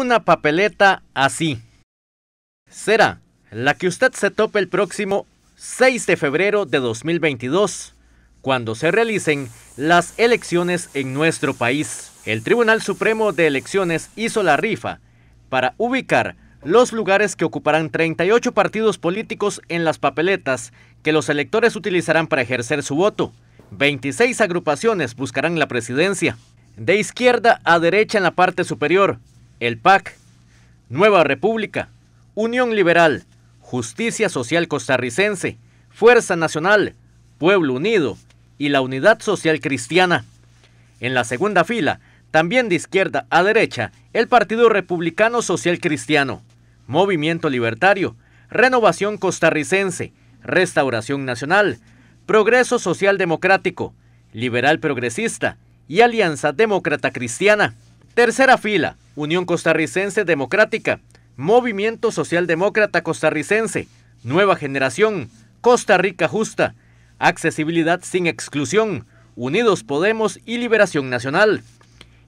una papeleta así. Será la que usted se tope el próximo 6 de febrero de 2022, cuando se realicen las elecciones en nuestro país. El Tribunal Supremo de Elecciones hizo la rifa para ubicar los lugares que ocuparán 38 partidos políticos en las papeletas que los electores utilizarán para ejercer su voto. 26 agrupaciones buscarán la presidencia. De izquierda a derecha en la parte superior, el PAC, Nueva República, Unión Liberal, Justicia Social Costarricense, Fuerza Nacional, Pueblo Unido y la Unidad Social Cristiana. En la segunda fila, también de izquierda a derecha, el Partido Republicano Social Cristiano, Movimiento Libertario, Renovación Costarricense, Restauración Nacional, Progreso Social Democrático, Liberal Progresista y Alianza Demócrata Cristiana. Tercera fila, Unión Costarricense Democrática, Movimiento Socialdemócrata Costarricense, Nueva Generación, Costa Rica Justa, Accesibilidad sin Exclusión, Unidos Podemos y Liberación Nacional.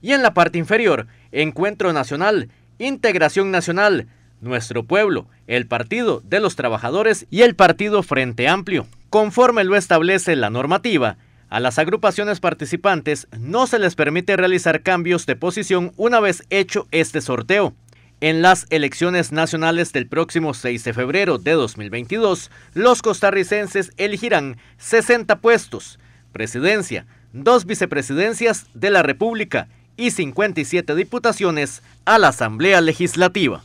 Y en la parte inferior, Encuentro Nacional, Integración Nacional, Nuestro Pueblo, el Partido de los Trabajadores y el Partido Frente Amplio. Conforme lo establece la normativa, a las agrupaciones participantes no se les permite realizar cambios de posición una vez hecho este sorteo. En las elecciones nacionales del próximo 6 de febrero de 2022, los costarricenses elegirán 60 puestos, presidencia, dos vicepresidencias de la República y 57 diputaciones a la Asamblea Legislativa.